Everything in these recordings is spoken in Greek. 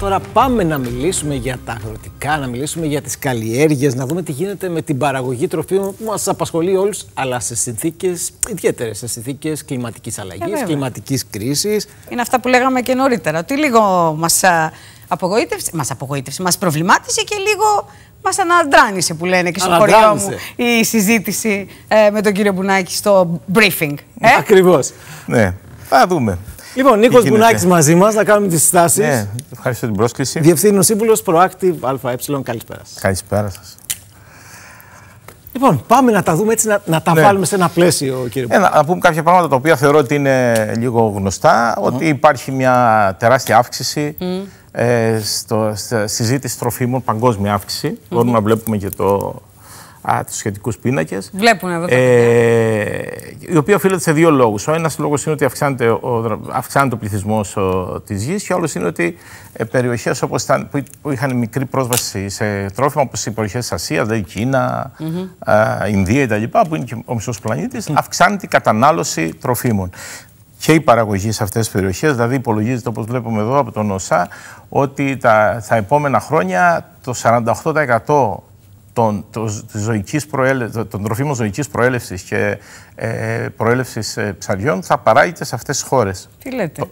Τώρα πάμε να μιλήσουμε για τα αγροτικά, να μιλήσουμε για τις καλλιέργειες, να δούμε τι γίνεται με την παραγωγή τροφίμων που μας απασχολεί όλους, αλλά σε συνθήκες ιδιαίτερες, σε συνθήκες κλιματικής αλλαγής, ε, κλιματικής κρίσης. Είναι αυτά που λέγαμε και νωρίτερα, ότι λίγο μας ε, απογοήτευσε, μας, απογοήτευσε, μας προβλημάτισε και λίγο μας αναδράνησε που λένε και στο χωριό μου η συζήτηση ε, με τον κύριο Μπουνάκη στο briefing. Ε? Ακριβώς. Ναι, θα δούμε. Λοιπόν, Νίκο Μπουνάκης μαζί μας, να κάνουμε τις συστάσει. Ναι, ευχαριστώ την πρόσκληση. Διευθύνων Σύμβουλος Proactive ΑΕ, καλησπέρα σας. Καλησπέρα σας. Λοιπόν, πάμε να τα δούμε έτσι, να, να τα ναι. βάλουμε σε ένα πλαίσιο, κύριε ναι, να, πούμε κάποια πράγματα τα οποία θεωρώ ότι είναι λίγο γνωστά, ότι υπάρχει μια τεράστια αύξηση mm. ε, στο, στη συζήτηση τροφίμων, παγκόσμια αύξηση. Mm -hmm. Μπορούμε να βλέπουμε και το, α, τους σχετικούς Βλέπουν εδώ. Ε, η οποία οφείλεται σε δύο λόγους. Ο ένας λόγος είναι ότι αυξάνεται, ο, ο πληθυσμό της γης, και ο άλλος είναι ότι ε, περιοχές που, είχαν μικρή πρόσβαση σε τρόφιμα, όπως οι περιοχές της Ασίας, δηλαδή Κίνα, mm -hmm. α, Ινδία κτλ., που είναι και ο μισός πλανήτης, mm -hmm. αυξάνεται η κατανάλωση τροφίμων και η παραγωγή σε αυτές τις περιοχές. Δηλαδή υπολογίζεται όπως βλέπουμε εδώ από τον ΩΣΑ ότι τα, τα επόμενα χρόνια το 48% των, των, ζωικής των τροφίμων ζωικής προέλευσης και ε, προέλευσης ε, ψαριών θα παράγεται σε αυτές τις χώρες. Τι λέτε. Ο,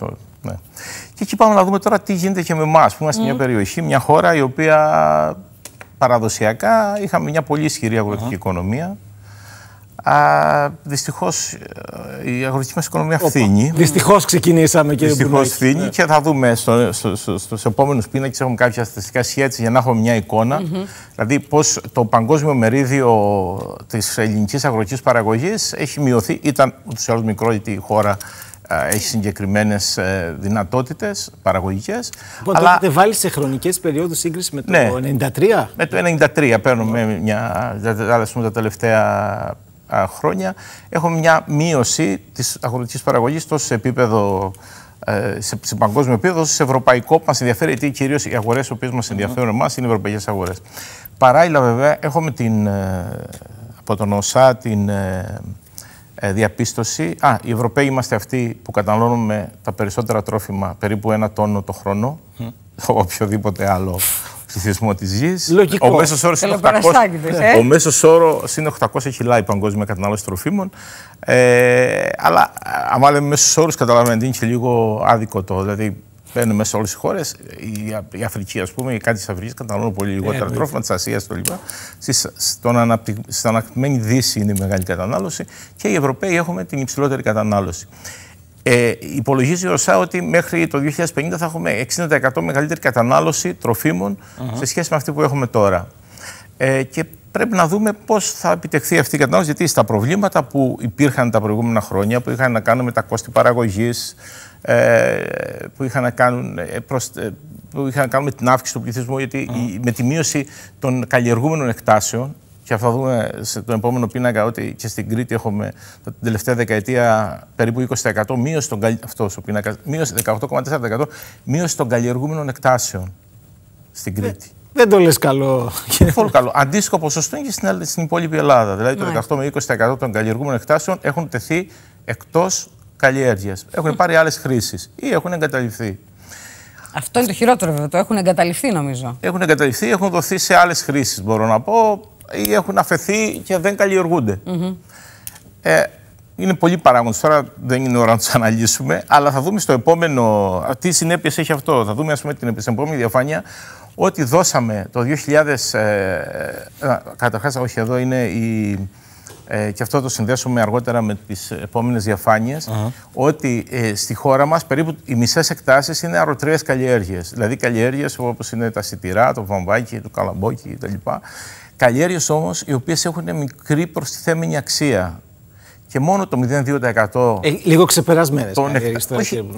ο ναι. Και εκεί πάμε να δούμε τώρα τι γίνεται και με εμάς που είμαστε μια περιοχή, μια χώρα η οποία παραδοσιακά είχαμε μια πολύ ισχυρή αγροτική οικονομία. Δυστυχώς ε, η αγροτική μας οικονομία φθήνει. Δυστυχώς ξεκινήσαμε, και Δυστυχώς φθήνει ναι. και θα δούμε στο, στο, στο, στους επόμενους πίνακες. Έχουμε κάποια στατιστικά σχέδια για να έχουμε μια εικόνα. Δηλαδή, πως το παγκόσμιο μερίδιο της ελληνικής αγροτικής παραγωγής έχει μειωθεί. Ήταν ούτως ή άλλως άλλως μικρότητη η χώρα ε, συγκεκριμένες ε, δυνατότητες παραγωγικές. Λοιπόν, Οπότε αλλα έχετε βάλει σε χρονικές περιόδους σύγκριση με το ναι, Με το 93 παίρνουμε μια. Δηλαδή, τα τελευταία χρόνια έχουμε μια μείωση της αγροτικής παραγωγής τόσο σε επίπεδο ε, σε, παγκόσμιο επίπεδο, σε ευρωπαϊκό που μας ενδιαφέρει, γιατί κυρίως οι αγορές που μα ενδιαφέρουν εμάς είναι οι ευρωπαϊκές αγορές. Παράλληλα, βέβαια, έχουμε την, ε, από τον ΩΣΑ την ε, διαπίστωση. Α, οι Ευρωπαίοι είμαστε αυτοί που καταναλώνουμε τα περισσότερα τρόφιμα, περίπου ένα τόνο το χρόνο, mm. οποιοδήποτε άλλο πληθυσμό της γης. Ο μέσος όρος είναι, 800... ε? όρος είναι 800 κιλά η παγκόσμια κατανάλωση τροφίμων. Ε, αλλά ε, άμα λέμε μέσος όρος, καταλαβαίνετε είναι και λίγο άδικο το. Δηλαδή μπαίνουν μέσα όλε τι χώρες. Η, Αφρική, ας πούμε, οι κάτι της Αφρικής καταναλώνουν πολύ λιγότερα ε, τρόφιμα, της Ασία κλπ. Στην αναπτυγμένη Δύση είναι η μεγάλη κατανάλωση και οι Ευρωπαίοι έχουμε την υψηλότερη κατανάλωση. Ε, υπολογίζει ο ΩΣΑ ότι μέχρι το 2050 θα έχουμε 60% μεγαλύτερη κατανάλωση τροφίμων σε σχέση με αυτή που έχουμε τώρα. Ε, και πρέπει να δούμε πώς θα επιτευχθεί αυτή η κατανάλωση, γιατί στα προβλήματα που υπήρχαν τα προηγούμενα χρόνια, που είχαν να κάνουν με τα κόστη παραγωγής, ε, που είχαν να κάνουν που είχαν να με την αύξηση του πληθυσμού, γιατί με τη μείωση των καλλιεργούμενων εκτάσεων και θα δούμε σε επόμενο πίνακα ότι και στην Κρήτη έχουμε την τελευταία δεκαετία περίπου 20% μείωση των, μείωση 18,4% μείωση των καλλιεργούμενων εκτάσεων στην Κρήτη. Δεν το λες καλό. πολύ καλό. Αντίστοιχο ποσοστό είναι και στην, υπόλοιπη Ελλάδα. Δηλαδή το 18 ναι. με 20% των καλλιεργούμενων εκτάσεων έχουν τεθεί εκτός καλλιέργειας. Έχουν πάρει άλλες χρήσεις ή έχουν εγκαταλειφθεί. Αυτό είναι το χειρότερο βέβαια. Το έχουν εγκαταλειφθεί νομίζω. Έχουν εγκαταλειφθεί, έχουν δοθεί σε άλλες χρήσεις, μπορώ να πω ή έχουν αφαιθεί και δεν καλλιεργούνται. ε, είναι πολλοί παράγοντες. Τώρα δεν είναι ώρα να τους αναλύσουμε, αλλά θα δούμε στο επόμενο. Τι συνέπειες έχει αυτό. Θα δούμε, ας πούμε, την επόμενη διαφάνεια ότι δώσαμε το 2000. Ε, ε Καταρχάς, όχι, εδώ είναι η. Ε, και αυτό το συνδέσουμε αργότερα με τις επόμενες διαφάνειες. ότι ε, στη χώρα μας περίπου οι μισές εκτάσεις είναι αρωτρέες καλλιέργειες. Δηλαδή καλλιέργειες όπως είναι τα σιτηρά, το βαμβάκι, το καλαμπόκι κτλ. Καλλιέργειες όμως οι οποίες έχουν μικρή προστιθέμενη αξία και μόνο το 0,2%. Ε, λίγο ξεπερασμένες Όχι,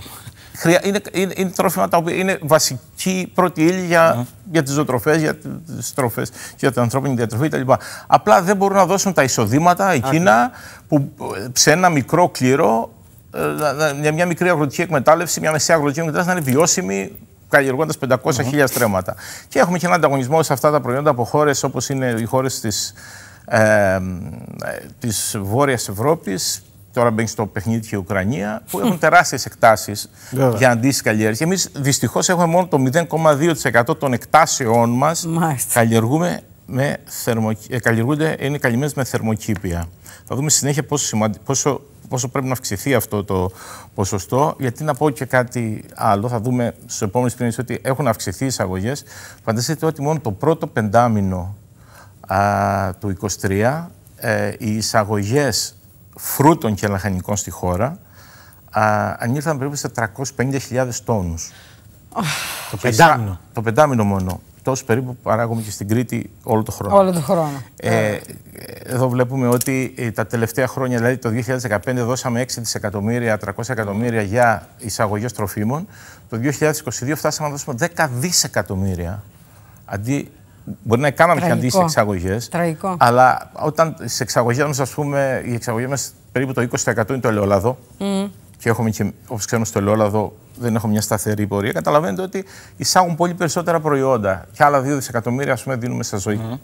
χρεια, είναι, είναι, είναι, τρόφιμα τα οποία είναι βασική πρώτη ύλη για, mm. για τις ζωοτροφές, για τις τροφές, για την ανθρώπινη διατροφή κτλ. Απλά δεν μπορούν να δώσουν τα εισοδήματα εκείνα που σε ένα μικρό κλήρο, μια, ε, μια μικρή αγροτική εκμετάλλευση, μια μεσαία αγροτική εκμετάλλευση να είναι βιώσιμη καλλιεργώντας 500.000 mm Και έχουμε και έναν ανταγωνισμό σε αυτά τα προϊόντα από χώρες όπως είναι οι χώρες της ε, της Βόρειας Ευρώπης, τώρα μπαίνει στο παιχνίδι και η Ουκρανία, που έχουν τεράστιες εκτάσεις για αντίστοιχη καλλιέργεια. Εμείς δυστυχώς έχουμε μόνο το 0,2% των εκτάσεών μας καλλιεργούμε με θερμο... Ε, καλλιεργούνται, είναι με θερμοκήπια. Θα δούμε συνέχεια πόσο, σημαντικό, πόσο πόσο πρέπει να αυξηθεί αυτό το ποσοστό. Γιατί να πω και κάτι άλλο, θα δούμε στους επόμενε κρίσει ότι έχουν αυξηθεί οι εισαγωγές. Φανταστείτε ότι μόνο το πρώτο πεντάμινο α, του 2023 ε, οι εισαγωγές φρούτων και λαχανικών στη χώρα α, ανήλθαν περίπου στα 350.000 τόνου. το Το πεντάμινο μόνο τόσο περίπου παράγουμε και στην Κρήτη όλο το χρόνο. Όλο το χρόνο. Ε, ε. εδώ βλέπουμε ότι ε, τα τελευταία χρόνια, δηλαδή το 2015 δώσαμε 6 δισεκατομμύρια, 300 εκατομμύρια για εισαγωγές τροφίμων. Το 2022 φτάσαμε να δώσουμε 10 δισεκατομμύρια αντί Μπορεί να κάναμε και αντίστοιχες εξαγωγέ. Τραγικό. Αλλά όταν σε εξαγωγές μα, ας πούμε, η εξαγωγές μας περίπου το 20% είναι το ελαιόλαδο και έχουμε και, όπως ξέρουμε, στο ελαιόλαδο δεν έχουμε μια σταθερή πορεία. Καταλαβαίνετε ότι εισάγουν πολύ περισσότερα προϊόντα. Και άλλα 2 δισεκατομμύρια, ας πούμε, δίνουμε στα ζωή. Mm. Mm-hmm.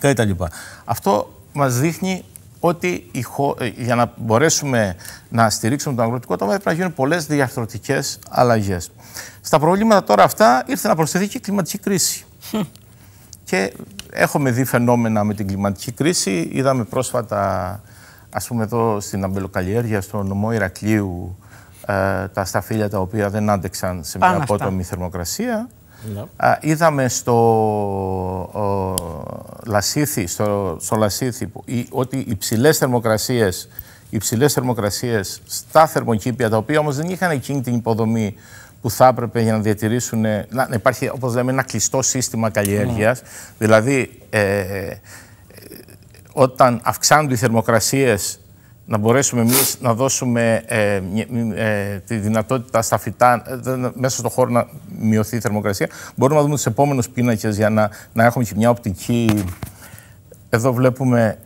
Και τα λοιπά. Αυτό μας δείχνει ότι η χω... Ε, για να μπορέσουμε να στηρίξουμε τον αγροτικό τομέα πρέπει να γίνουν πολλές διαρθρωτικές αλλαγές. Στα προβλήματα τώρα αυτά ήρθε να προσθεθεί και η κλιματική κρίση. και έχουμε δει φαινόμενα με την κλιματική κρίση. Είδαμε πρόσφατα, ας πούμε εδώ στην αμπελοκαλλιέργεια, στο νομό Ηρακλείου, ε, τα σταφύλια τα οποία δεν άντεξαν σε μια απότομη θερμοκρασία. Ναι. είδαμε στο ο, Λασίθι, στο, στο Λασίθι ότι οι θερμοκρασίε θερμοκρασίες, υψηλές θερμοκρασίες στα θερμοκήπια, τα οποία όμως δεν είχαν εκείνη την υποδομή που θα έπρεπε για να διατηρήσουν, ε, να, υπάρχει όπως λέμε ένα κλειστό σύστημα καλλιέργειας, ναι. δηλαδή ε, όταν αυξάνονται οι θερμοκρασίες να μπορέσουμε εμείς να δώσουμε ε, ε, τη δυνατότητα στα φυτά ε, μέσα στον χώρο να μειωθεί η θερμοκρασία. Μπορούμε να δούμε τους επόμενους πίνακες για να, να έχουμε και μια οπτική. Εδώ βλέπουμε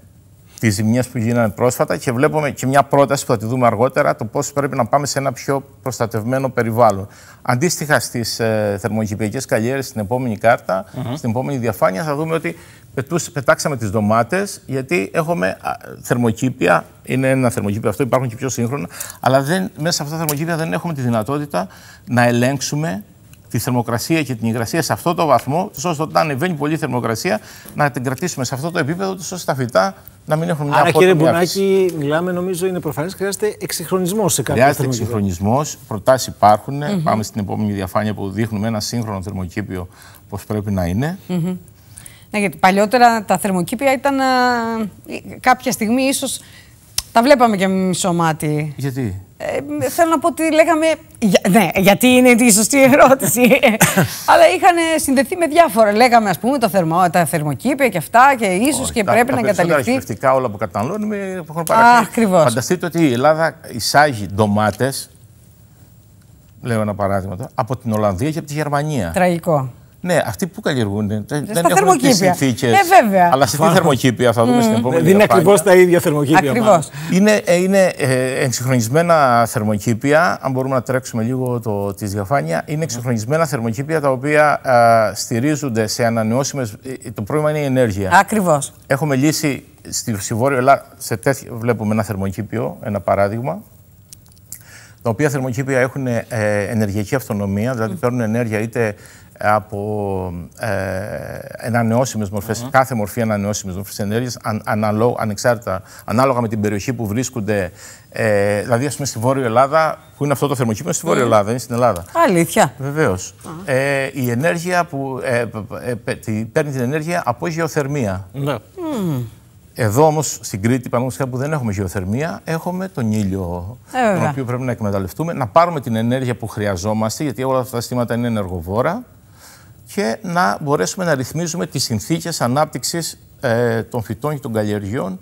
τις ζημιές που γίνανε πρόσφατα και βλέπουμε και μια πρόταση που θα τη δούμε αργότερα το πώς πρέπει να πάμε σε ένα πιο προστατευμένο περιβάλλον. Αντίστοιχα στις ε, θερμοκηπιακές καλλιέρε, στην επόμενη κάρτα, στην επόμενη διαφάνεια, θα δούμε ότι Πετούς, πετάξαμε τις ντομάτες, γιατί έχουμε θερμοκήπια. Είναι ένα θερμοκήπιο αυτό, υπάρχουν και πιο σύγχρονα. Αλλά δεν, μέσα σε αυτά τα θερμοκήπια δεν έχουμε τη δυνατότητα να ελέγξουμε τη θερμοκρασία και την υγρασία σε αυτό το βαθμό, ώστε όταν ανεβαίνει πολύ η θερμοκρασία να την κρατήσουμε σε αυτό το επίπεδο, ώστε τα φυτά να μην έχουν μια Άρα, κύριε Μπουνάκη, μιλάμε, νομίζω είναι προφανές, χρειάζεται εξυγχρονισμός σε κάποια Χρειάζεται εξυγχρονισμός, προτάσεις υπάρχουν. Πάμε στην επόμενη διαφάνεια που δείχνουμε ένα σύγχρονο θερμοκήπιο πώς πρέπει να είναι. Ναι, γιατί παλιότερα τα θερμοκήπια ήταν ε, κάποια στιγμή ίσως. Τα βλέπαμε και με μισό μάτι. Γιατί. Ε, θέλω να πω ότι λέγαμε. ναι, γιατί είναι η σωστή ερώτηση. Αλλά είχαν συνδεθεί με διάφορα. Λέγαμε, ας πούμε, το θερμο, τα θερμοκήπια και αυτά και ίσως και τα, πρέπει τα να καταληφθεί. Τα όλα που καταναλώνουμε έχουν Ακριβώς. Φανταστείτε ότι η Ελλάδα εισάγει ντομάτες. Λέω ένα παράδειγμα από την Ολλανδία και από τη Γερμανία. Τραγικό. Ναι, αυτοί που καλλιεργούν. Δεν στα έχουν τις συνθήκες. Ε, βέβαια. Αλλά σε τι θερμοκήπια θα δούμε mm. στην επόμενη. Δεν είναι ακριβώς τα ίδια θερμοκήπια. Ακριβώς. Είναι, ε, είναι ε, εξυγχρονισμένα θερμοκήπια. Αν μπορούμε να τρέξουμε λίγο το, τη διαφάνεια, είναι εξυγχρονισμένα θερμοκήπια τα οποία στηρίζονται σε ανανεώσιμες. Ε, το πρόβλημα είναι η ενέργεια. Ακριβώς. Έχουμε λύσει στη, Βόρεια Ελλάδα. Σε τέτοιο, βλέπουμε ένα θερμοκήπιο, ένα παράδειγμα, τα οποία θερμοκήπια έχουν ε, ενεργειακή αυτονομία, δηλαδή παίρνουν ενέργεια είτε από ε, μορφέ, κάθε μορφή ανανεώσιμη μορφή ενέργειας, αν, ανάλογα με την περιοχή που βρίσκονται. Ε, δηλαδή, ας πούμε, στη Βόρεια Ελλάδα, που είναι αυτό το θερμοκήπιο, στη Βόρεια Ελλάδα, είναι στην Ελλάδα. Αλήθεια. Βεβαίως. ε, η ενέργεια που ε, ε, παίρνει την ενέργεια από γεωθερμία. Ναι. Εδώ όμως στην Κρήτη, παραδείγματος που δεν έχουμε γεωθερμία, έχουμε τον ήλιο. Ε, τον οποίο πρέπει να εκμεταλλευτούμε, να πάρουμε την ενέργεια που χρειαζόμαστε, γιατί όλα αυτά τα συστήματα είναι ενεργοβόρα και να μπορέσουμε να ρυθμίζουμε τις συνθήκες ανάπτυξης ε, των φυτών και των καλλιεργιών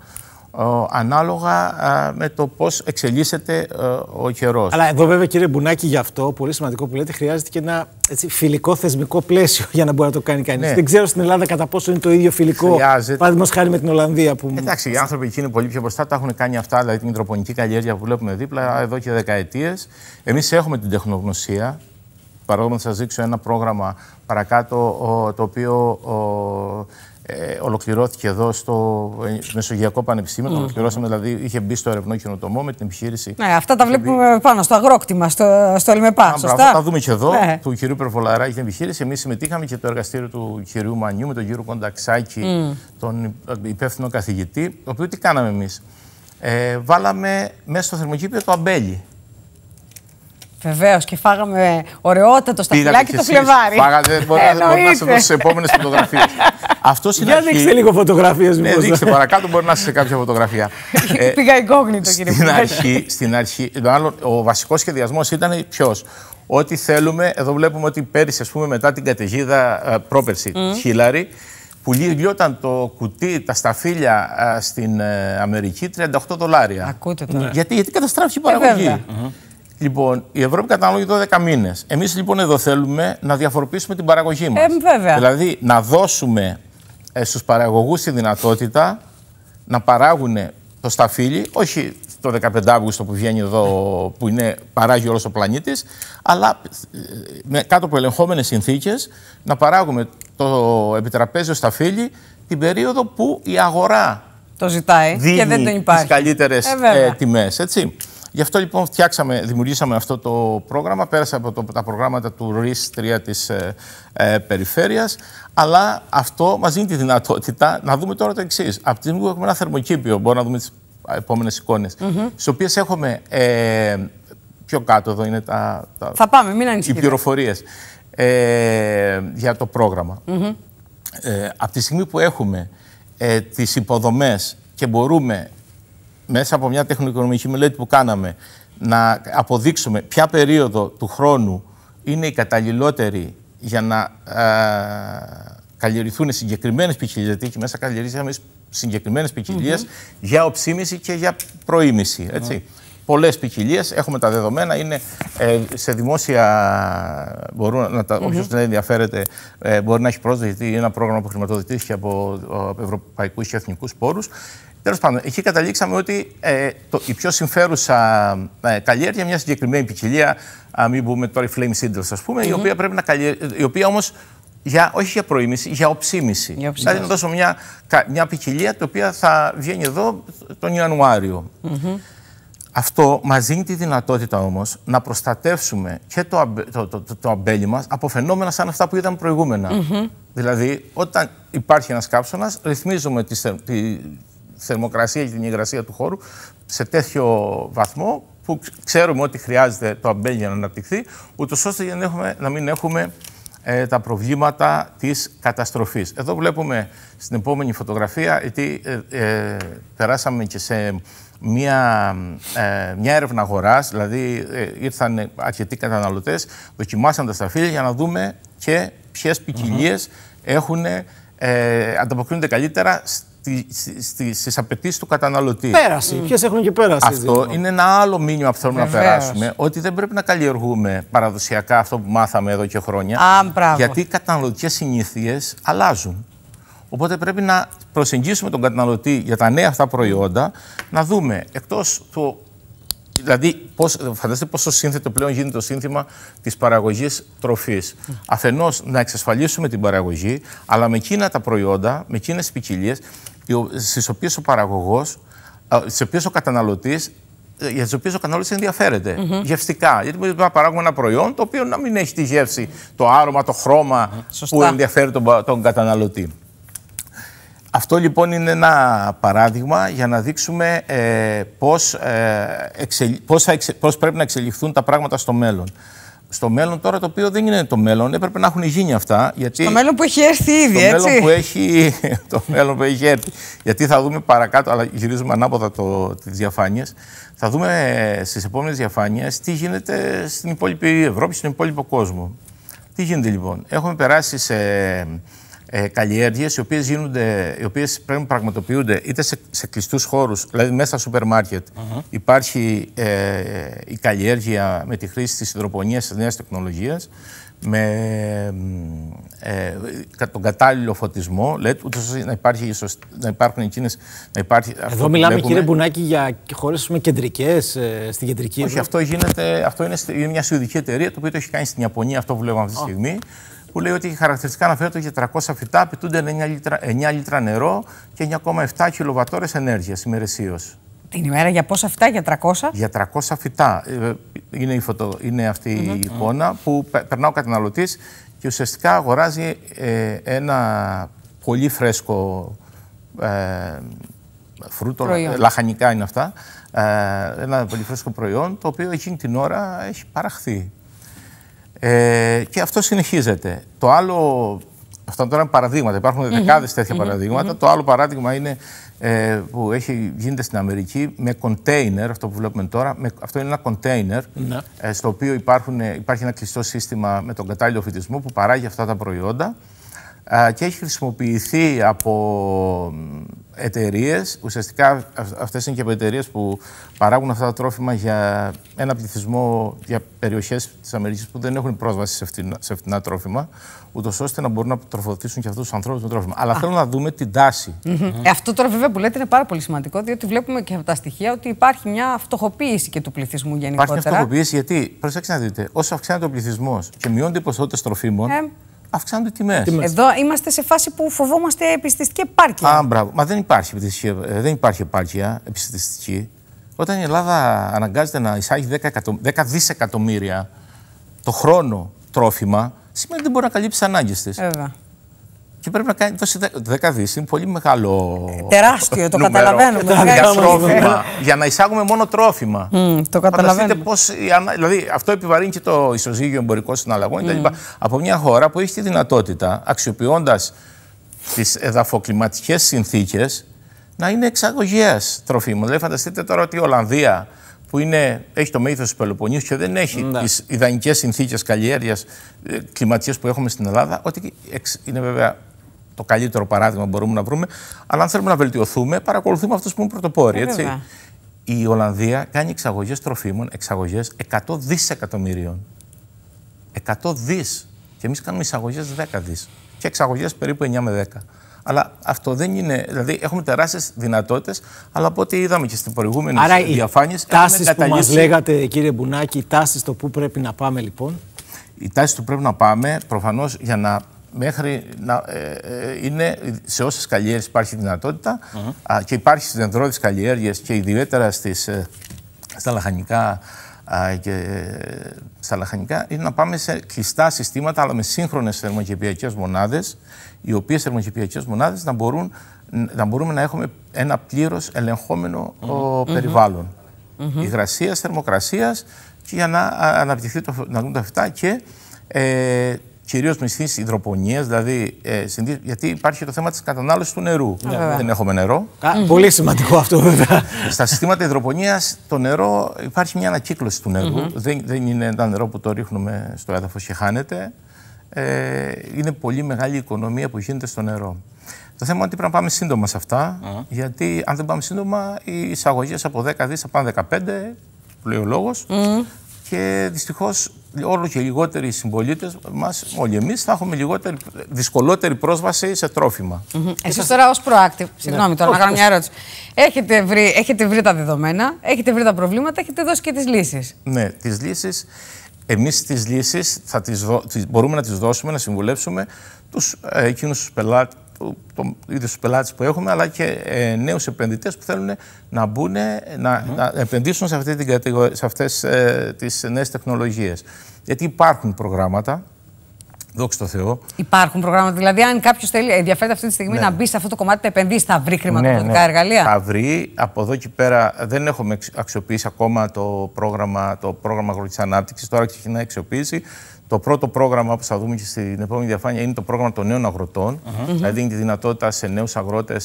ε, ανάλογα ε, με το πώς εξελίσσεται ε, ο καιρός. Αλλά εδώ βέβαια κύριε Μπουνάκη γι' αυτό, πολύ σημαντικό που λέτε, χρειάζεται και ένα έτσι, φιλικό θεσμικό πλαίσιο για να μπορεί να το κάνει κανείς. Ναι. Δεν ξέρω στην Ελλάδα κατά πόσο είναι το ίδιο φιλικό, χρειάζεται... παράδειγμα χάρη με την Ολλανδία. Που... Εντάξει, οι άνθρωποι εκεί είναι πολύ πιο μπροστά, τα έχουν κάνει αυτά, δηλαδή την τροπονική καλλιέργεια που βλέπουμε δίπλα εδώ και δεκαετίες. Εμείς έχουμε την τεχνογνωσία, παράδειγμα θα σας δείξω ένα πρόγραμμα παρακάτω το οποίο ε, ολοκληρώθηκε εδώ στο Μεσογειακό Πανεπιστήμιο. Mm. Το ολοκληρώσαμε, δηλαδή είχε μπει στο ερευνό καινοτομό με την επιχείρηση. Ναι, αυτά τα βλέπουμε μπει... πάνω στο αγρόκτημα, στο, στο Ελμεπά. Σωστά. Τα δούμε και εδώ ναι. του κυρίου Περβολαρά την επιχείρηση. Εμείς συμμετείχαμε και το εργαστήριο του κυρίου Μανιού με τον κύριο Κονταξάκη, mm. τον υπεύθυνο καθηγητή. Το οποίο τι κάναμε εμείς. Ε, βάλαμε μέσα στο θερμοκήπιο το αμπέλι. Βεβαίως και φάγαμε ωραιότατο σταφυλάκι το Φλεβάρι. Φάγατε, μπορεί, ναι, να σε δώσει σε επόμενες φωτογραφίες. Αυτό είναι. Για δείξτε λίγο φωτογραφίες μου. Ναι, δείξτε παρακάτω, μπορεί να είσαι σε κάποια φωτογραφία. ε, Πήγα εγκόγνητο, κύριε Στην αρχή, στην αρχή άλλο, ο βασικός σχεδιασμός ήταν ποιος. Ότι θέλουμε, εδώ βλέπουμε ότι πέρυσι, ας πούμε, μετά την καταιγίδα ε, πρόπερση Χίλαρη, που λιώταν το κουτί, τα σταφύλια ε, στην ε, Αμερική 38 δολάρια. Ακούτε τώρα. Γιατί, γιατί καταστράφηκε η παραγωγή. Λοιπόν, η Ευρώπη καταναλώνει 12 μήνες. Εμείς λοιπόν εδώ θέλουμε να διαφοροποιήσουμε την παραγωγή μας. Ε, βέβαια. Δηλαδή να δώσουμε ε, στους παραγωγούς τη δυνατότητα να παράγουν το σταφύλι, όχι το 15 Αύγουστο που βγαίνει εδώ, που είναι, παράγει όλος ο πλανήτης, αλλά ε, με, κάτω από ελεγχόμενες συνθήκες να παράγουμε το επιτραπέζιο σταφύλι την περίοδο που η αγορά το ζητάει δίνει και δεν τον υπάρχει. τις καλύτερες ε, ε, έτσι. Γι' αυτό λοιπόν φτιάξαμε, δημιουργήσαμε αυτό το πρόγραμμα, πέρασε από τα προγράμματα του RIS 3 της ε, ε, περιφέρειας, αλλά αυτό μας δίνει τη δυνατότητα να δούμε τώρα το εξής. Από τη στιγμή που έχουμε ένα θερμοκήπιο, μπορούμε να δούμε τις επόμενες εικόνες, mm -hmm. στις οποίες έχουμε, ε, πιο κάτω εδώ είναι τα, τα Θα πάμε, μην ανησυχείτε. οι πληροφορίες ε, για το πρόγραμμα. Mm από τη στιγμή που έχουμε τις υποδομές και μπορούμε μέσα από μια τεχνοοικονομική μελέτη που κάναμε να αποδείξουμε ποια περίοδο του χρόνου είναι η καταλληλότερη για να ε, καλλιεργηθούν συγκεκριμένες ποικιλίες, γιατί μέσα καλλιεργήσαμε συγκεκριμένες για οψίμηση και για προήμηση. Έτσι. Mm-hmm. Πολλές ποικιλίες, έχουμε τα δεδομένα, είναι ε, σε δημόσια. Μπορούν να Όποιος δεν ενδιαφέρεται ε, μπορεί να έχει πρόσβαση, γιατί είναι ένα πρόγραμμα που χρηματοδοτήθηκε από, από ευρωπαϊκούς και εθνικούς πόρους. Τέλος πάντων, εκεί καταλήξαμε ότι ε, το, η πιο συμφέρουσα ε, καλλιέργεια, μια συγκεκριμένη ποικιλία, α, μην πούμε τώρα η Flame Seeders, ας πουμε η οποία, πρέπει να η όμως για, όχι για προήμηση, για οψίμηση. Για οψίμηση. Δηλαδή να δώσω μια, μια ποικιλία η οποία θα βγαίνει εδώ τον ιανουαριο mm -hmm. Αυτό μας δίνει τη δυνατότητα όμως, να προστατεύσουμε και το, το, το, το, αμπέλι μας από φαινόμενα σαν αυτά που είδαμε προηγούμενα. Δηλαδή, όταν υπάρχει ένας κάψονα ρυθμίζουμε τη, τη, θερμοκρασία και την υγρασία του χώρου σε τέτοιο βαθμό που ξέρουμε ότι χρειάζεται το για να αναπτυχθεί, ούτως ώστε να, έχουμε, να μην έχουμε ε, τα προβλήματα της καταστροφής. Εδώ βλέπουμε στην επόμενη φωτογραφία γιατί ε, ε, περάσαμε και σε μια, μια έρευνα αγοράς, δηλαδή ήρθαν αρκετοί καταναλωτές, δοκιμάσαν τα σταφύλια για να δούμε και ποιες ποικιλίες mm -hmm. έχουν ε, ανταποκρίνονται καλύτερα στις απαιτήσεις του καταναλωτή. Πέραση. Mm. Ποιες έχουν και πέραση. Αυτό είναι ένα άλλο μήνυμα που θέλουμε να περάσουμε. Ότι δεν πρέπει να καλλιεργούμε παραδοσιακά αυτό που μάθαμε εδώ και χρόνια. γιατί οι καταναλωτικές συνήθειες αλλάζουν. Οπότε πρέπει να προσεγγίσουμε τον καταναλωτή για τα νέα αυτά προϊόντα, να δούμε εκτός του Δηλαδή, πώς, φανταστείτε πόσο σύνθετο πλέον γίνεται το σύνθημα της παραγωγής τροφής. Αφενός να εξασφαλίσουμε την παραγωγή, αλλά με εκείνα τα προϊόντα, με εκείνες τις ποικιλίες, στις οποίες ο παραγωγός, στις οποίες ο καταναλωτής ε, για τις οποίες ο καταναλωτής ενδιαφέρεται. Γευστικά. Γιατί μπορεί να παράγουμε ένα προϊόν το οποίο να μην έχει τη γεύση, το άρωμα, το χρώμα που ενδιαφέρει τον, τον καταναλωτή. Αυτό λοιπόν είναι ένα παράδειγμα για να δείξουμε ε, πώς, ε, πώς, θα πώς πρέπει να εξελιχθούν τα πράγματα στο μέλλον στο μέλλον τώρα, το οποίο δεν είναι το μέλλον, έπρεπε να έχουν γίνει αυτά. Γιατί στο μέλλον που έχει έρθει ήδη, έτσι. Μέλλον που έχει, το μέλλον που έχει έρθει. Γιατί θα δούμε παρακάτω, αλλά γυρίζουμε ανάποδα τις διαφάνειες. Θα δούμε στις επόμενες διαφάνειες τι γίνεται στην υπόλοιπη Ευρώπη, στον υπόλοιπο κόσμο. Τι γίνεται λοιπόν. Έχουμε περάσει σε ε, καλλιέργειες οι οποίες πρέπει να πραγματοποιούνται είτε σε, σε κλειστούς χώρους, δηλαδή μέσα στα σούπερ μάρκετ. Υπάρχει ε, η καλλιέργεια με τη χρήση της υδροπονίας της νέας τεχνολογίας, με ε, ε, τον κατάλληλο φωτισμό, λέτε, ούτως ώστε να, υπάρχει, να υπάρχουν εκείνες... Να Εδώ μιλάμε λέγουμε... κύριε Μπουνάκη για χώρες με κεντρικές, ε, στην κεντρική... Όχι, αυτό, γίνεται, αυτό είναι, είναι μια σιουδική εταιρεία το οποίο το έχει κάνει στην Ιαπωνία, αυτό που βλέπουμε αυτή τη στιγμή που λέει ότι χαρακτηριστικά αναφέρεται ότι για 300 φυτά απαιτούνται 9 λίτρα, λίτρα νερό και 9,7 κιλοβατόρες ενέργειας ημερησίως. Την ημέρα για πόσα φυτά, για 300? Για 300 φυτά. Ε, είναι, αυτή η εικόνα που περνά ο καταναλωτής και ουσιαστικά αγοράζει ε, ένα πολύ φρέσκο ε, φρούτο, λαχανικά είναι αυτά, ένα πολύ φρέσκο προϊόν, το οποίο εκείνη την ώρα έχει παραχθεί. Ε, και αυτό συνεχίζεται. Το άλλο, αυτά τώρα είναι παραδείγματα, υπάρχουν δεκάδες τέτοια παραδείγματα. Το άλλο παράδειγμα είναι ε, που έχει, γίνεται στην Αμερική με κοντέινερ, αυτό που βλέπουμε τώρα. αυτό είναι ένα κοντέινερ ναι. ε, στο οποίο υπάρχουν, ε, υπάρχει ένα κλειστό σύστημα με τον κατάλληλο φοιτισμό που παράγει αυτά τα προϊόντα και έχει χρησιμοποιηθεί από εταιρείες. Ουσιαστικά αυτές είναι και από εταιρείες που παράγουν αυτά τα τρόφιμα για ένα πληθυσμό, για περιοχές της Αμερικής που δεν έχουν πρόσβαση σε φτηνά, σε φτηνά τρόφιμα, ούτως ώστε να μπορούν να τροφοδοτήσουν και αυτούς τους ανθρώπους με τρόφιμα. Αλλά Α. θέλω να δούμε την τάση. Ε, αυτό τώρα βέβαια που λέτε είναι πάρα πολύ σημαντικό, διότι βλέπουμε και από τα στοιχεία ότι υπάρχει μια φτωχοποίηση και του πληθυσμού γενικότερα. Υπάρχει μια γιατί, προσέξτε να δείτε, όσο αυξάνεται ο πληθυσμός και μειώνται οι ποσότητες τροφίμων, ε αυξάνονται τιμέ. Εδώ είμαστε σε φάση που φοβόμαστε επιστηστική επάρκεια. Α, μπράβο. Μα δεν υπάρχει, ε, δεν υπάρχει επάρκεια επιστηστική. Όταν η Ελλάδα αναγκάζεται να εισάγει 10, 10 δισεκατομμύρια το χρόνο τρόφιμα, σημαίνει ότι δεν μπορεί να καλύψει τις ανάγκες της και πρέπει να κάνει. Δώσει 10 δις. Είναι πολύ μεγάλο. Ε, τεράστιο, το νούμερο, καταλαβαίνουμε. Για, τρόφιμα, για να εισάγουμε μόνο τρόφιμα. Mm, το καταλαβαίνω. Πώς, δηλαδή, αυτό επιβαρύνει και το ισοζύγιο εμπορικών συναλλαγών mm. Από μια χώρα που έχει τη δυνατότητα, αξιοποιώντας τις εδαφοκλιματικέ συνθήκες, να είναι εξαγωγέας τροφίμων. Δηλαδή, φανταστείτε τώρα ότι η Ολλανδία που είναι, έχει το μέγεθος της Πελοπονίου και δεν έχει ναι. τις ιδανικές συνθήκες καλλιέργειας ε, κλιματικές που έχουμε στην Ελλάδα, ότι είναι βέβαια το καλύτερο παράδειγμα μπορούμε να βρούμε. Αλλά αν θέλουμε να βελτιωθούμε, παρακολουθούμε αυτούς που είναι πρωτοπόροι. Ε, έτσι. Η Ολλανδία κάνει εξαγωγές τροφίμων, εξαγωγές 100 δισεκατομμυρίων. 100 δις. Και εμείς κάνουμε εισαγωγές 10 δις. Και εξαγωγές περίπου 9 με 10. Αλλά αυτό δεν είναι. Δηλαδή, έχουμε τεράστιες δυνατότητες, αλλά από ό,τι είδαμε και στην προηγούμενη διαφάνεια. Τάσεις που μας λέγατε, κύριε Μπουνάκη, οι τάσεις το που πρέπει να πάμε, λοιπόν. Οι τάσεις που πρέπει να πάμε, προφανώς για να μέχρι να ε, ε, είναι σε όσες καλλιέργειες υπάρχει δυνατότητα mm-hmm. α, και υπάρχει στις δεντρώδεις καλλιέργειες και ιδιαίτερα στις, ε, στα λαχανικά. και ε, στα λαχανικά είναι να πάμε σε κλειστά συστήματα αλλά με σύγχρονες θερμοκηπιακές μονάδες, οι οποίες θερμοκηπιακές μονάδες να, να μπορούμε να έχουμε ένα πλήρως περιβαλλον περιβάλλον. Mm-hmm. Υγρασίας, θερμοκρασίας και για να αναπτυχθεί το, να δουν τα φυτά και ε, κυρίως μισθή υδροπονία, δηλαδή ε, γιατί υπάρχει το θέμα της κατανάλωσης του νερού. Ναι, δεν έχουμε νερό. Πολύ σημαντικό αυτό, βέβαια. Στα συστήματα υδροπονίας το νερό υπάρχει μια ανακύκλωση του νερού. δεν, δεν είναι ένα νερό που το ρίχνουμε στο έδαφος και χάνεται. Ε, είναι πολύ μεγάλη οικονομία που γίνεται στο νερό. Το θέμα είναι ότι πρέπει να πάμε σύντομα σε αυτά, γιατί αν δεν πάμε σύντομα, οι εισαγωγές από 10 δις θα πάνε 15, που λέει ο λόγος. Και δυστυχώς όλο και λιγότεροι συμπολίτες μας, όλοι εμείς, θα έχουμε λιγότερη, δυσκολότερη πρόσβαση σε τρόφιμα. Mm -hmm. Εσεί τώρα ως proactive, ναι. συγγνώμη τώρα, να κάνω μια ερώτηση. Έχετε βρει, έχετε βρει τα δεδομένα, έχετε βρει τα προβλήματα, έχετε δώσει και τις λύσεις. Ναι, τις λύσεις. Εμείς τις λύσεις μπορούμε να τις δώσουμε, να συμβουλέψουμε τους ε, εκείνους τους πελάτες το ίδιο του πελάτες που έχουμε, αλλά και ε, νέους επενδυτές που θέλουν να μπουν, να, ναι. να επενδύσουν σε, αυτές ε, νέες τεχνολογίες. Γιατί υπάρχουν προγράμματα, δόξα τω Θεώ. Υπάρχουν προγράμματα. Δηλαδή, αν κάποιος θέλει, ε, ενδιαφέρεται αυτή τη στιγμή ναι. να μπει σε αυτό το κομμάτι, να επενδύσει, θα βρει ναι, χρηματοδοτικά ναι, ναι. εργαλεία. Θα βρει. Από εδώ και πέρα δεν έχουμε αξιοποιήσει ακόμα το πρόγραμμα, το πρόγραμμα αγροτικής ανάπτυξης. Τώρα ξεκινάει να αξιοποίηση. Το πρώτο πρόγραμμα που θα δούμε και στην επόμενη διαφάνεια είναι το πρόγραμμα των νέων αγροτών. Mm Δηλαδή δίνει τη δυνατότητα σε νέους αγρότες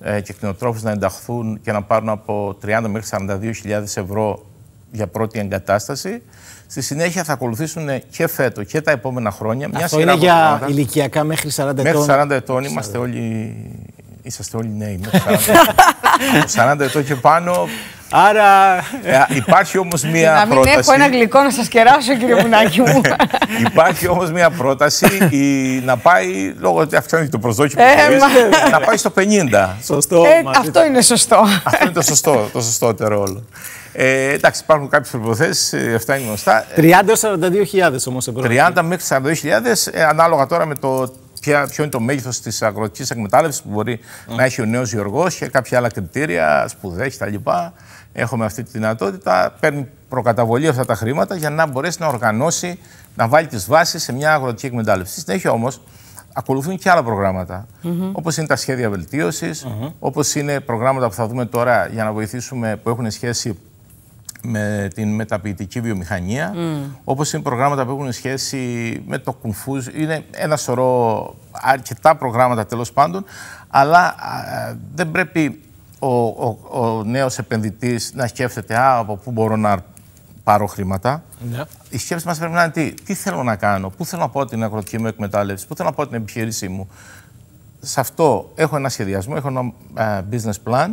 ε, και κτηνοτρόφους να ενταχθούν και να πάρουν από 30 μέχρι 42.000 ευρώ για πρώτη εγκατάσταση. Στη συνέχεια θα ακολουθήσουν ε, και φέτο και τα επόμενα χρόνια. Μια Αυτό είναι για ηλικιακά μέχρι 40 ετών. Μέχρι 40 ετών είμαστε όλοι, είσαστε όλοι νέοι. 40 ετών και πάνω Άρα. Ε, υπάρχει όμως ε, μία να μην πρόταση. Έχω ένα γλυκό να σας κεράσω, κύριε ε, Μουνάκη μου. υπάρχει όμως μία πρόταση η, να πάει. Λόγω ότι αυτό είναι το προσδόκιμο ε, να πάει στο 50. Σωστό. Ε, αυτό είναι σωστό. Αυτό είναι το σωστό, το σωστότερο όλο. Ε, εντάξει, υπάρχουν κάποιες προποθέσει, ε, αυτά είναι γνωστά. 30-42.000 όμω. 30 μέχρι 42.000, ανάλογα τώρα με το ποια, ποιο είναι το μέγεθος της αγροτικής εκμετάλλευσης που μπορεί mm. να έχει ο νέος γεωργός και κάποια άλλα κριτήρια, σπουδές κτλ έχουμε αυτή τη δυνατότητα, παίρνει προκαταβολή αυτά τα χρήματα για να μπορέσει να οργανώσει, να βάλει τις βάσεις σε μια αγροτική εκμετάλλευση. Στη συνέχεια όμως ακολουθούν και άλλα προγράμματα. Mm Όπως είναι τα σχέδια βελτίωσης, mm όπως είναι προγράμματα που θα δούμε τώρα για να βοηθήσουμε που έχουν σχέση με την μεταποιητική βιομηχανία, mm. όπως είναι προγράμματα που έχουν σχέση με το κουμφούζ. Είναι ένα σωρό αρκετά προγράμματα τέλος πάντων, αλλά δεν πρέπει ο, ο, ο νέος επενδυτής να σκέφτεται «Α, από πού μπορώ να πάρω χρήματα». Ναι. Η σκέψη μας πρέπει να είναι τι, τι θέλω να κάνω, πού θέλω να πάω την αγροτική μου εκμετάλλευση, πού θέλω να πάω την επιχείρησή μου. Σε αυτό έχω ένα σχεδιασμό, έχω ένα ε, business plan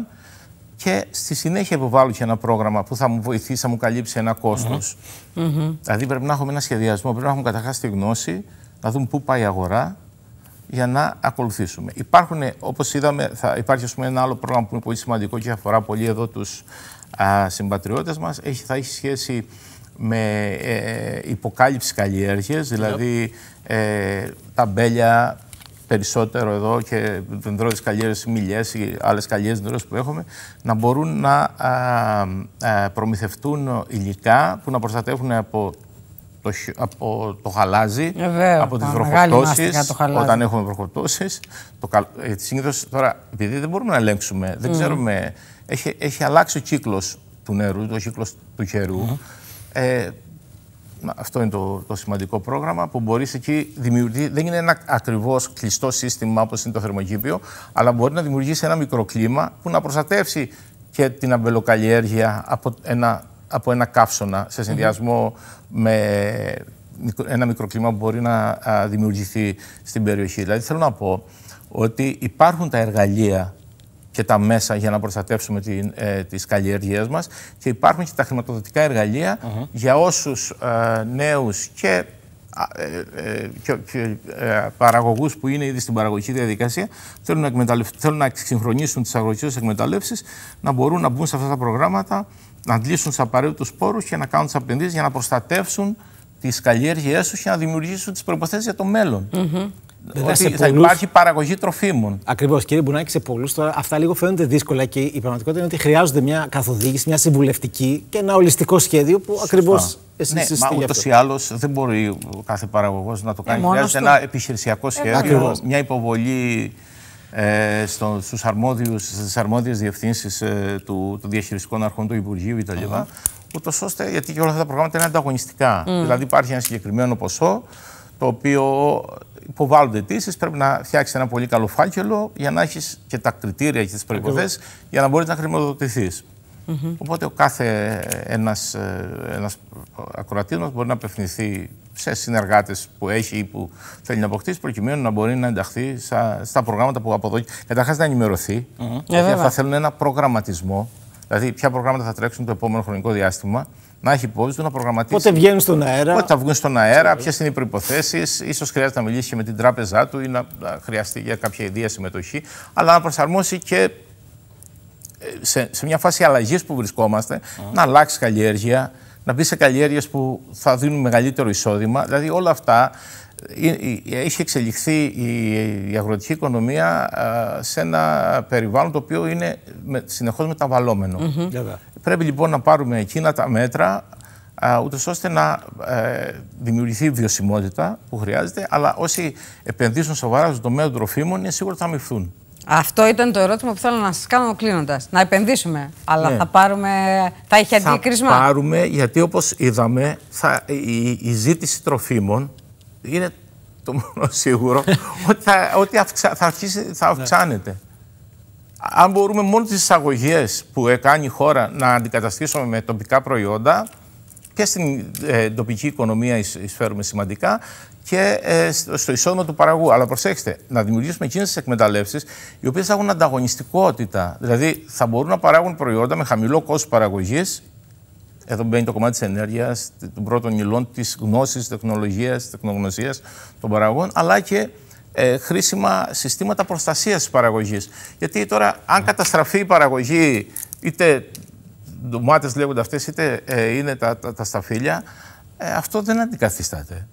και στη συνέχεια υποβάλλω και ένα πρόγραμμα που θα μου βοηθήσει, θα μου καλύψει ένα κόστος. Mm -hmm. Δηλαδή πρέπει να έχουμε ένα σχεδιασμό, πρέπει να έχουμε καταρχάς τη γνώση, να δούμε πού πάει η αγορά, για να ακολουθήσουμε. Υπάρχουν, όπως είδαμε, θα υπάρχει ένα άλλο πρόγραμμα που είναι πολύ σημαντικό και αφορά πολύ εδώ τους α, συμπατριώτες μας. Έχει, θα έχει σχέση με ε, ε υποκάλυψη καλλιέργειας, δηλαδή ε, μπέλια περισσότερο εδώ και καλλιέργειας καλλιέργειες, μιλιές ή άλλες καλλιέργειες που έχουμε, να μπορούν να α, προμηθευτούν υλικά που να προστατεύουν από το, από το χαλάζι, ε, από τις βροχοπτώσει. Όταν έχουμε βροχοπτώσεις. Ε, Συνήθως τώρα, επειδή δεν μπορούμε να ελέγξουμε, δεν mm. ξέρουμε. Έχει, έχει αλλάξει ο κύκλος του νερού, το κύκλος του καιρού. Mm. Ε, αυτό είναι το, το σημαντικό πρόγραμμα που μπορείς εκεί δημιουργεί. Δεν είναι ένα ακριβώς κλειστό σύστημα όπως είναι το θερμοκήπιο, αλλά μπορεί να δημιουργήσει ένα μικροκλίμα που να προστατεύσει και την αμπελοκαλλιέργεια από ένα από ένα καύσωνα σε συνδυασμο με ένα μικροκλίμα που μπορεί να δημιουργηθεί στην περιοχή. Δηλαδή θέλω να πω ότι υπάρχουν τα εργαλεία και τα μέσα για να προστατεύσουμε την, ε, τις καλλιέργειές μας και υπάρχουν και τα χρηματοδοτικά για όσους ε, νέους και ε, ε, και, ε, παραγωγούς που είναι ήδη στην παραγωγική διαδικασία θέλουν να, θέλουν να εξυγχρονίσουν τις αγροτικές εκμεταλλεύσεις να μπορούν να μπουν σε αυτά τα προγράμματα να αντλήσουν τους απαραίτητους πόρους και να κάνουν τις επενδύσει για να προστατεύσουν τις καλλιέργειές τους και να δημιουργήσουν τις προποθέσει για το μέλλον. Mm -hmm. Ότι θα υπάρχει παραγωγή τροφίμων. Ακριβώς, κύριε Μπουνάκη, σε πολλούς τώρα αυτά λίγο φαίνονται δύσκολα και η πραγματικότητα είναι ότι χρειάζονται μια καθοδήγηση, μια συμβουλευτική και ένα ολιστικό σχέδιο που ακριβώ εσεί Ναι, μα ούτω ή άλλως δεν μπορεί ο κάθε παραγωγός να το ε, κάνει. Ε, χρειάζεται ένα επιχειρησιακό ε, σχέδιο, μια υποβολή ε, στο, στους αρμόδιους, στις αρμόδιες διευθύνσεις ε, του, των διαχειριστικών αρχών του Υπουργείου κτλ. Mm. Ούτως ώστε, γιατί και όλα αυτά τα προγράμματα είναι ανταγωνιστικά. Δηλαδή υπάρχει ένα συγκεκριμένο ποσό το οποίο υποβάλλονται αιτήσεις, πρέπει να φτιάξεις ένα πολύ καλό φάκελο για να έχεις και τα κριτήρια και τις προποθέσει για να μπορείς να χρηματοδοτηθείς. Mm Οπότε ο κάθε ένας, ε, ένας ακροατής μπορεί να απευθυνθεί σε συνεργάτες που έχει ή που θέλει να αποκτήσει προκειμένου να μπορεί να ενταχθεί στα, προγράμματα που από εδώ καταρχάς να ενημερωθεί mm -hmm. γιατί θα θέλουν ένα προγραμματισμό δηλαδή ποια προγράμματα θα τρέξουν το επόμενο χρονικό διάστημα να έχει υπόψη του να προγραμματίσει. Πότε βγαίνουν στον αέρα. Πότε θα βγουν στον αέρα, ποιες είναι οι προποθέσει. σω χρειάζεται να μιλήσει και με την τράπεζά του ή να χρειαστεί για κάποια ιδέα συμμετοχή. Αλλά να προσαρμόσει και σε, μια φάση αλλαγής που βρισκόμαστε, να αλλάξει καλλιέργεια, να μπει σε καλλιέργειες που θα δίνουν μεγαλύτερο εισόδημα. Δηλαδή, όλα αυτά ε, ε, έχει εξελιχθεί η, αγροτική οικονομία ε, σε ένα περιβάλλον το οποίο είναι συνεχώς Πρέπει λοιπόν να πάρουμε εκείνα τα μέτρα ούτως ώστε να δημιουργηθεί βιωσιμότητα που χρειάζεται, αλλά όσοι επενδύσουν σοβαρά στον τομέα των τροφίμων είναι σίγουρο θα αμυφθούν. Αυτό ήταν το ερώτημα που θέλω να σας κάνω κλείνοντας. Να επενδύσουμε. Αλλά ναι. θα πάρουμε. Θα έχει αντίκρισμα. Θα πάρουμε, γιατί όπως είδαμε, θα, η, ζήτηση τροφίμων είναι το μόνο σίγουρο ότι, θα, θα, αρχίσει, θα ναι. αυξάνεται. Αν μπορούμε μόνο τις εισαγωγές που κάνει η χώρα να αντικαταστήσουμε με τοπικά προϊόντα, και στην ε, τοπική οικονομία εισφέρουμε σημαντικά και ε, στο εισόδημα του παραγωγού. Αλλά προσέξτε, να δημιουργήσουμε εκείνες τις εκμεταλλεύσεις οι οποίες έχουν ανταγωνιστικότητα. Δηλαδή θα μπορούν να παράγουν προϊόντα με χαμηλό κόστος παραγωγής. Εδώ μπαίνει το κομμάτι της ενέργειας, των πρώτων υλών, της γνώσης, τεχνολογίας, τεχνογνωσίας των παραγωγών, αλλά και ε, χρήσιμα συστήματα προστασίας της παραγωγής. Γιατί τώρα, αν καταστραφεί η παραγωγή, είτε ντομάτες λέγονται αυτές, είτε ε, είναι τα, τα, τα σταφύλια, ε, αυτό δεν αντικαθίσταται.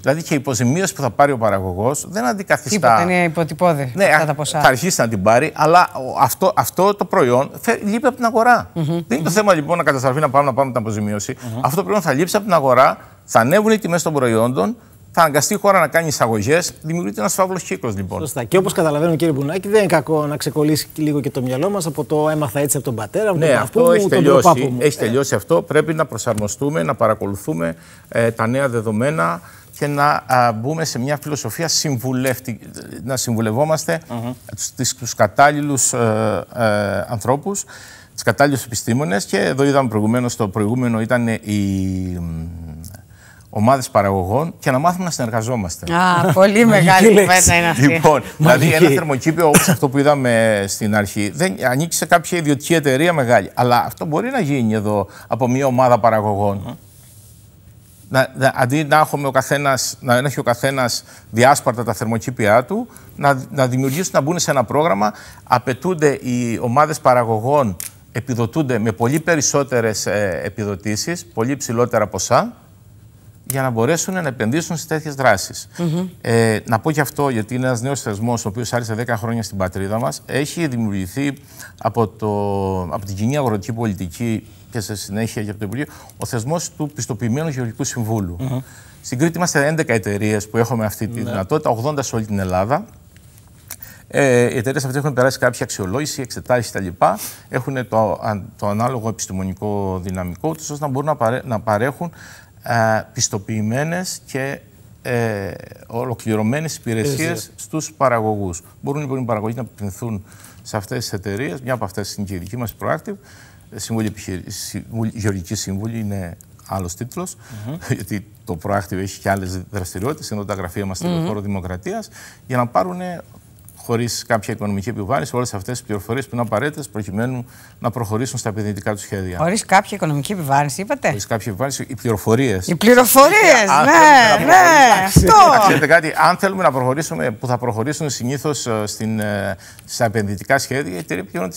Δηλαδή και η υποζημίωση που θα πάρει ο παραγωγός δεν αντικαθιστά. Τίποτα, είναι υποτυπώδη. Ναι, αυτά τα ποσά. θα αρχίσει να την πάρει, αλλά αυτό, αυτό το προϊόν λείπει από την αγορα Δεν είναι το θέμα λοιπόν να καταστραφεί να πάμε να πάμε την αποζημίωση. Αυτό το προϊόν θα λείψει από την αγορά, θα ανέβουν οι τιμές των προϊόντων, θα αναγκαστεί η χώρα να κάνει εισαγωγές. Δημιουργείται ένας φαύλος κύκλος λοιπόν. Σωστά. Και όπως καταλαβαίνουμε, κύριε Μπουνάκη, δεν είναι κακό να ξεκολλήσει λίγο και το μυαλό μας από το έμαθα έτσι από τον πατέρα μου. Ναι, τον αυτό μου, έχει, τον τελειώσει, μου. έχει ε. τελειώσει αυτό. Πρέπει να προσαρμοστούμε, να παρακολουθούμε ε, τα νέα δεδομένα και να α, μπούμε σε μια φιλοσοφία συμβουλευτη... να συμβουλευόμαστε mm-hmm. του του ε, ε, και εδώ είδαμε προηγουμένως το προηγούμενο ήταν η ομάδες παραγωγών και να μάθουμε να συνεργαζόμαστε. Α, πολύ μεγάλη κουβέντα είναι αυτή. Λοιπόν, δηλαδή ένα θερμοκήπιο όπως αυτό που είδαμε στην αρχή δεν ανήκει σε κάποια ιδιωτική εταιρεία μεγάλη. Αλλά αυτό μπορεί να γίνει εδώ από μια ομάδα παραγωγών. Να, να, αντί να, ο καθένας, να έχει ο καθένας διάσπαρτα τα θερμοκήπια του, να, να δημιουργήσουν να μπουν σε ένα πρόγραμμα. Απαιτούνται οι ομάδες παραγωγών επιδοτούνται με πολύ περισσότερες επιδοτήσεις, πολύ ψηλότερα ποσά για να μπορέσουν να επενδύσουν σε τέτοιες δράσεις. Mm -hmm. ε, να πω και αυτό, γιατί είναι ένας νέος θεσμός, ο οποίος άρχισε 10 χρόνια στην πατρίδα μας. Έχει δημιουργηθεί από, το, από την κοινή αγροτική πολιτική και σε συνέχεια και από το Υπουργείο, ο θεσμός του πιστοποιημένου γεωργικού συμβούλου. Mm -hmm. Στην Κρήτη είμαστε 11 εταιρείες που έχουμε αυτή τη mm -hmm. δυνατότητα, 80 σε όλη την Ελλάδα. Ε, οι εταιρείες αυτές έχουν περάσει κάποια αξιολόγηση, εξετάσεις κτλ. Έχουν το, το ανάλογο επιστημονικό δυναμικό, ώστε να μπορούν να παρέχουν ε, πιστοποιημένες και ε, ολοκληρωμένες υπηρεσίες στους παραγωγούς. Μπορούν λοιπόν οι παραγωγοί να πληθούν σε αυτές τις εταιρείες, μια από αυτές είναι και η δική μας Proactive, ε, Συμβούλη Γεωργική Σύμβουλη είναι άλλος τίτλος, γιατί το Proactive έχει και άλλες δραστηριότητες, ενώ τα γραφεία μας mm -hmm. χώρο Δημοκρατίας, για να πάρουν χωρίς κάποια οικονομική επιβάρηση, όλες αυτές τις πληροφορίες που είναι απαραίτητες προκειμένου να προχωρήσουν στα επενδυτικά του σχέδια. Χωρίς κάποια οικονομική επιβάρηση, είπατε. Χωρίς κάποια επιβάρηση, οι πληροφορίες. Οι πληροφορίες, ναι, ναι, αυτό. Ξέρετε κάτι, αν θέλουμε να προχωρήσουμε, που θα προχωρήσουν συνήθως ε, ε, στα επενδυτικά σχέδια, οι εταιρείες πληρώνονται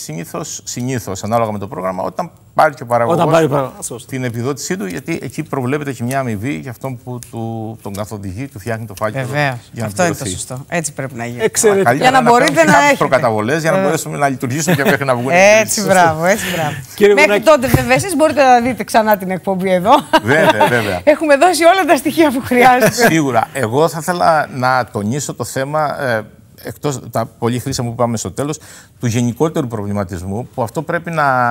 συνήθω, ανάλογα με το πρόγραμμα, όταν πάρει και ο παραγωγός την επιδότησή του, γιατί εκεί προβλέπεται και μια αμοιβή για αυτόν που τον καθοδηγεί, του φτιάχνει το φάκελο. Βεβαίως. Αυτό είναι το σωστό. Έτσι πρέπει να γίνει. Εξαιρετικά. Για να να, μπορείτε να έχετε. προκαταβολές για να ε. μπορέσουμε να λειτουργήσουμε και μέχρι να βγουν. Έτσι, μπράβο, έτσι, μπράβο. Μέχρι τότε, βέβαια, εσείς μπορείτε να δείτε ξανά την εκπομπή εδώ. Βέβαια, βέβαια. Έχουμε δώσει όλα τα στοιχεία που χρειάζεται. Σίγουρα. Εγώ θα ήθελα να τονίσω το θέμα ε, εκτός τα πολύ χρήσιμα που πάμε στο τέλος, του γενικότερου προβληματισμού, που αυτό πρέπει να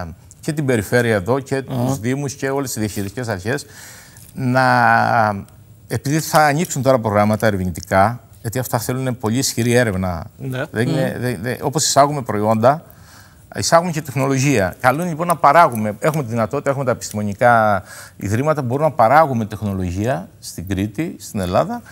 ε, και την περιφέρεια εδώ και mm. τους Δήμους και όλες τις διαχειριστικές αρχές να, επειδή θα ανοίξουν τώρα προγράμματα ερευνητικά, γιατί αυτά θέλουν πολύ ισχυρή έρευνα. Ναι. Mm. εισάγουμε προϊόντα, εισάγουμε και τεχνολογία. Καλό λοιπόν να παράγουμε. Έχουμε τη δυνατότητα, έχουμε τα επιστημονικά ιδρύματα μπορούμε να παράγουμε τεχνολογία στην Κρήτη, στην Ελλάδα,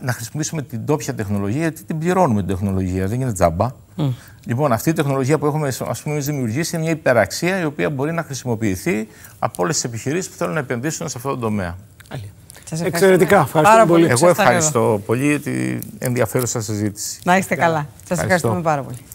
να χρησιμοποιήσουμε την τόπια τεχνολογία, γιατί την πληρώνουμε την τεχνολογία, δεν είναι τζάμπα. Mm. Λοιπόν, αυτή η τεχνολογία που έχουμε ας πούμε, δημιουργήσει είναι μια υπεραξία η οποία μπορεί να χρησιμοποιηθεί από όλες τις επιχειρήσεις που θέλουν να επενδύσουν σε αυτό το τομέα. Άλλη. Σας Εξαιρετικά. Ευχαριστώ πολύ. Εγώ ευχαριστώ πολύ για την ενδιαφέρουσα συζήτηση. Να είστε καλά. Σας ευχαριστούμε πάρα πολύ.